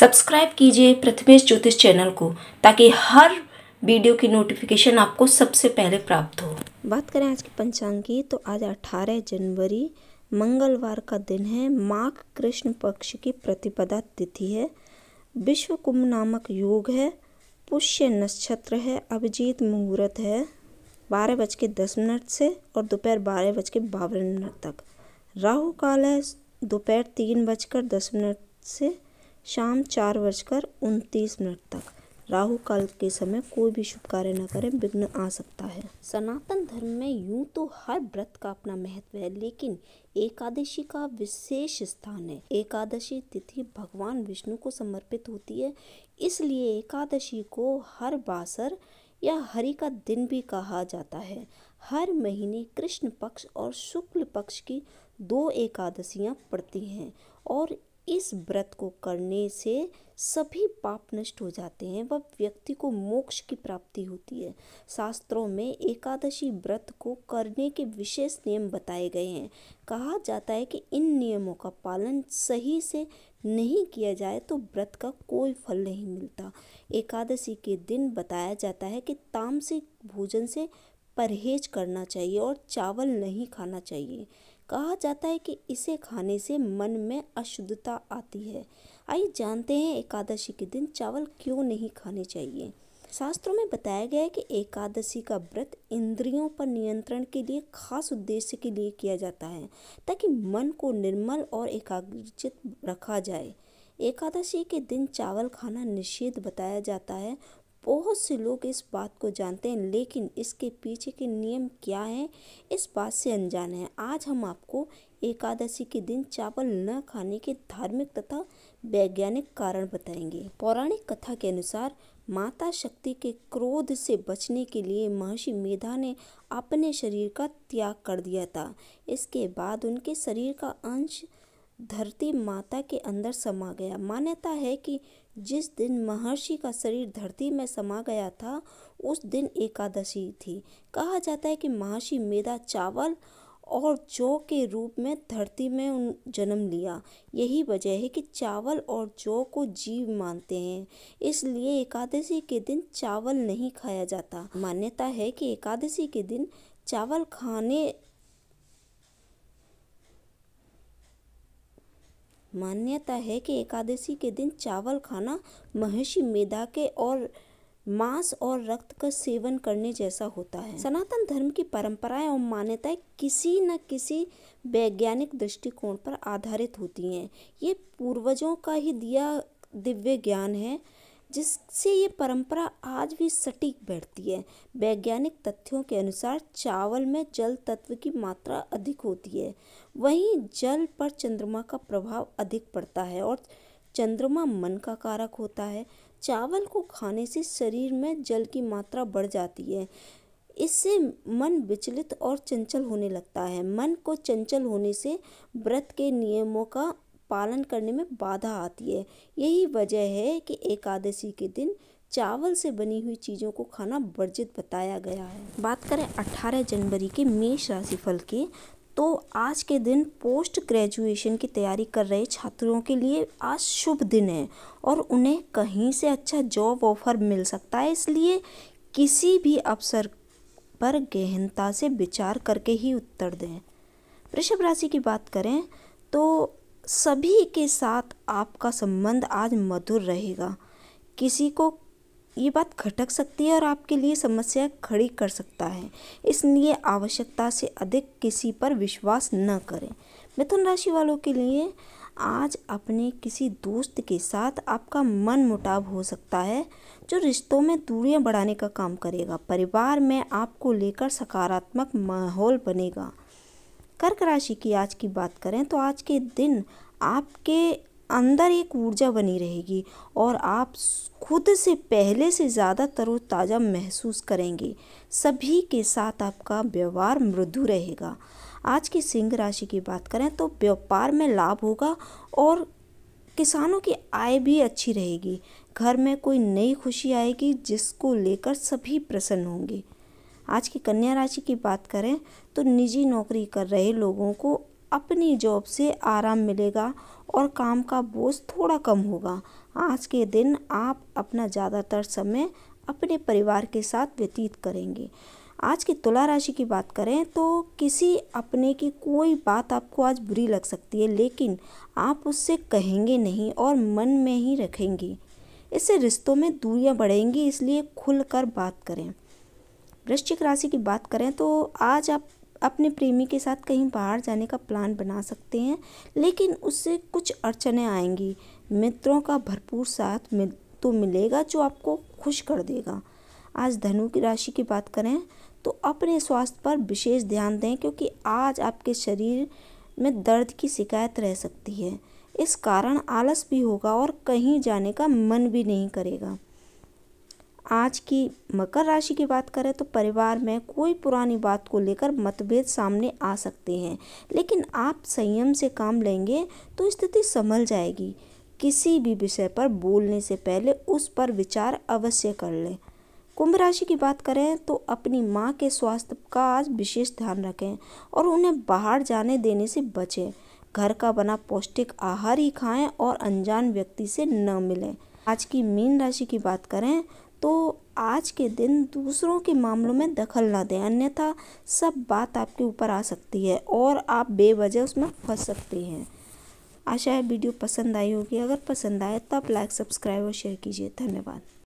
subscribe कीजिए प्रथमेश ज्योतिष channel को ताकि हर वीडियो की नोटिफिकेशन आपको सबसे पहले प्राप्त हो बात करें आज के पंचांग की तो आज 18 जनवरी मंगलवार का दिन है माघ कृष्ण पक्ष की प्रतिपदा तिथि है विश्व कुंभ नामक योग है पुष्य नक्षत्र है अभिजीत मुहूर्त है बारह बज के दस मिनट से और दोपहर बारह बज के बावन मिनट तक राहु काल है दोपहर तीन बजकर दस मिनट से शाम चार बजकर उनतीस मिनट तक राहु काल के समय कोई भी शुभ कार्य न करें विघ्न आ सकता है सनातन धर्म में यूं तो हर व्रत का अपना महत्व है लेकिन एकादशी का विशेष स्थान है एकादशी तिथि भगवान विष्णु को समर्पित होती है इसलिए एकादशी को हर बासर या हरि का दिन भी कहा जाता है हर महीने कृष्ण पक्ष और शुक्ल पक्ष की दो एकादशियां पड़ती हैं और इस व्रत को करने से सभी पाप नष्ट हो जाते हैं व व्यक्ति को मोक्ष की प्राप्ति होती है शास्त्रों में एकादशी व्रत को करने के विशेष नियम बताए गए हैं कहा जाता है कि इन नियमों का पालन सही से नहीं किया जाए तो व्रत का कोई फल नहीं मिलता एकादशी के दिन बताया जाता है कि तामसिक भोजन से परहेज करना चाहिए और चावल नहीं खाना चाहिए कहा जाता है कि इसे खाने से मन में अशुद्धता आती है आइए जानते हैं एकादशी के दिन चावल क्यों नहीं खाने चाहिए शास्त्रों में बताया गया है कि एकादशी का व्रत इंद्रियों पर नियंत्रण के लिए खास उद्देश्य के लिए किया जाता है ताकि मन को निर्मल और एकाग्रचित रखा जाए एकादशी के दिन चावल खाना निषेध बताया जाता है बहुत से लोग इस बात को जानते हैं लेकिन इसके पीछे के नियम क्या हैं इस बात से अनजान हैं आज हम आपको एकादशी के दिन चावल न खाने के धार्मिक तथा वैज्ञानिक कारण बताएंगे पौराणिक कथा के अनुसार माता शक्ति के क्रोध से बचने के लिए महर्षि मेधा ने अपने शरीर का त्याग कर दिया था इसके बाद उनके शरीर का अंश धरती माता के अंदर समा गया मान्यता है कि जिस दिन महर्षि का शरीर धरती में समा गया था उस दिन एकादशी थी कहा जाता है कि महर्षि मेधा चावल और जौ के रूप में धरती में उन जन्म लिया यही वजह है कि चावल और जौ को जीव मानते हैं इसलिए एकादशी के दिन चावल नहीं खाया जाता मान्यता है कि एकादशी के दिन चावल खाने मान्यता है कि एकादशी के दिन चावल खाना महर्षि मेदा के और मांस और रक्त का सेवन करने जैसा होता है सनातन धर्म की परंपराएं और मान्यताएं किसी न किसी वैज्ञानिक दृष्टिकोण पर आधारित होती हैं ये पूर्वजों का ही दिया दिव्य ज्ञान है जिससे ये परंपरा आज भी सटीक बैठती है वैज्ञानिक तथ्यों के अनुसार चावल में जल तत्व की मात्रा अधिक होती है वहीं जल पर चंद्रमा का प्रभाव अधिक पड़ता है और चंद्रमा मन का कारक होता है चावल को खाने से शरीर में जल की मात्रा बढ़ जाती है इससे मन विचलित और चंचल होने लगता है मन को चंचल होने से व्रत के नियमों का पालन करने में बाधा आती है यही वजह है कि एकादशी के दिन चावल से बनी हुई चीज़ों को खाना वर्जित बताया गया है बात करें 18 जनवरी के मेष राशि फल की तो आज के दिन पोस्ट ग्रेजुएशन की तैयारी कर रहे छात्रों के लिए आज शुभ दिन है और उन्हें कहीं से अच्छा जॉब ऑफर मिल सकता है इसलिए किसी भी अवसर पर गहनता से विचार करके ही उत्तर दें वृषभ राशि की बात करें तो सभी के साथ आपका संबंध आज मधुर रहेगा किसी को ये बात खटक सकती है और आपके लिए समस्या खड़ी कर सकता है इसलिए आवश्यकता से अधिक किसी पर विश्वास न करें मिथुन राशि वालों के लिए आज अपने किसी दोस्त के साथ आपका मन मुटाव हो सकता है जो रिश्तों में दूरियां बढ़ाने का काम करेगा परिवार में आपको लेकर सकारात्मक माहौल बनेगा कर्क राशि की आज की बात करें तो आज के दिन आपके अंदर एक ऊर्जा बनी रहेगी और आप खुद से पहले से ज़्यादा तरोताज़ा महसूस करेंगे सभी के साथ आपका व्यवहार मृदु रहेगा आज की सिंह राशि की बात करें तो व्यापार में लाभ होगा और किसानों की आय भी अच्छी रहेगी घर में कोई नई खुशी आएगी जिसको लेकर सभी प्रसन्न होंगे आज की कन्या राशि की बात करें तो निजी नौकरी कर रहे लोगों को अपनी जॉब से आराम मिलेगा और काम का बोझ थोड़ा कम होगा आज के दिन आप अपना ज़्यादातर समय अपने परिवार के साथ व्यतीत करेंगे आज की तुला राशि की बात करें तो किसी अपने की कोई बात आपको आज बुरी लग सकती है लेकिन आप उससे कहेंगे नहीं और मन में ही रखेंगे इससे रिश्तों में दूरियां बढ़ेंगी इसलिए खुलकर बात करें वृश्चिक राशि की बात करें तो आज आप अपने प्रेमी के साथ कहीं बाहर जाने का प्लान बना सकते हैं लेकिन उससे कुछ अड़चने आएंगी मित्रों का भरपूर साथ मिल तो मिलेगा जो आपको खुश कर देगा आज धनु की राशि की बात करें तो अपने स्वास्थ्य पर विशेष ध्यान दें क्योंकि आज आपके शरीर में दर्द की शिकायत रह सकती है इस कारण आलस भी होगा और कहीं जाने का मन भी नहीं करेगा आज की मकर राशि की बात करें तो परिवार में कोई पुरानी बात को लेकर मतभेद सामने आ सकते हैं लेकिन आप संयम से काम लेंगे तो स्थिति संभल जाएगी किसी भी विषय पर बोलने से पहले उस पर विचार अवश्य कर लें कुंभ राशि की बात करें तो अपनी माँ के स्वास्थ्य का आज विशेष ध्यान रखें और उन्हें बाहर जाने देने से बचें घर का बना पौष्टिक आहार ही खाएं और अनजान व्यक्ति से न मिलें आज की मीन राशि की बात करें तो आज के दिन दूसरों के मामलों में दखल ना दें अन्यथा सब बात आपके ऊपर आ सकती है और आप बेवजह उसमें फंस सकते हैं आशा है वीडियो पसंद आई होगी अगर पसंद आए तो आप लाइक सब्सक्राइब और शेयर कीजिए धन्यवाद